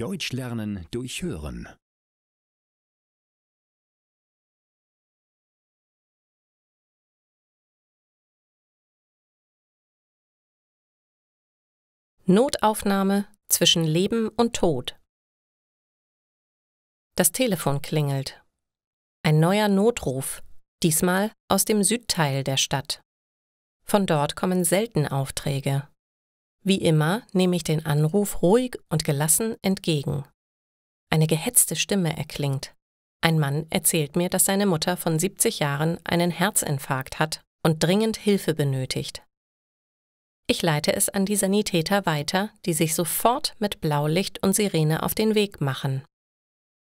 Deutsch lernen durch Hören. Notaufnahme zwischen Leben und Tod. Das Telefon klingelt. Ein neuer Notruf, diesmal aus dem Südteil der Stadt. Von dort kommen selten Aufträge. Wie immer nehme ich den Anruf ruhig und gelassen entgegen. Eine gehetzte Stimme erklingt. Ein Mann erzählt mir, dass seine Mutter von 70 Jahren einen Herzinfarkt hat und dringend Hilfe benötigt. Ich leite es an die Sanitäter weiter, die sich sofort mit Blaulicht und Sirene auf den Weg machen.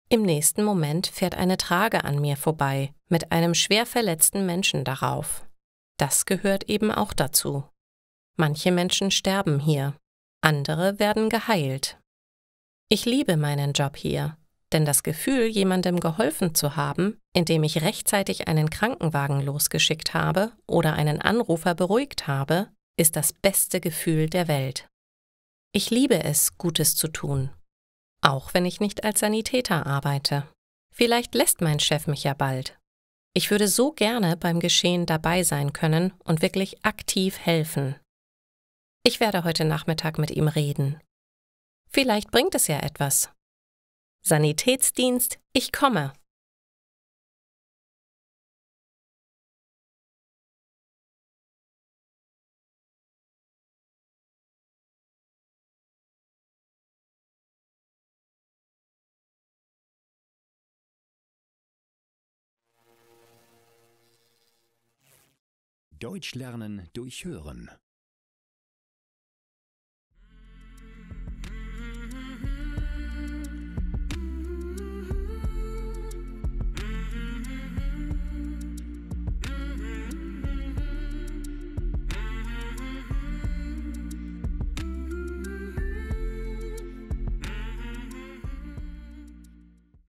Im nächsten Moment fährt eine Trage an mir vorbei, mit einem schwer verletzten Menschen darauf. Das gehört eben auch dazu. Manche Menschen sterben hier, andere werden geheilt. Ich liebe meinen Job hier, denn das Gefühl, jemandem geholfen zu haben, indem ich rechtzeitig einen Krankenwagen losgeschickt habe oder einen Anrufer beruhigt habe, ist das beste Gefühl der Welt. Ich liebe es, Gutes zu tun. Auch wenn ich nicht als Sanitäter arbeite. Vielleicht lässt mein Chef mich ja bald. Ich würde so gerne beim Geschehen dabei sein können und wirklich aktiv helfen. Ich werde heute Nachmittag mit ihm reden. Vielleicht bringt es ja etwas. Sanitätsdienst, ich komme. Deutsch lernen durch Hören.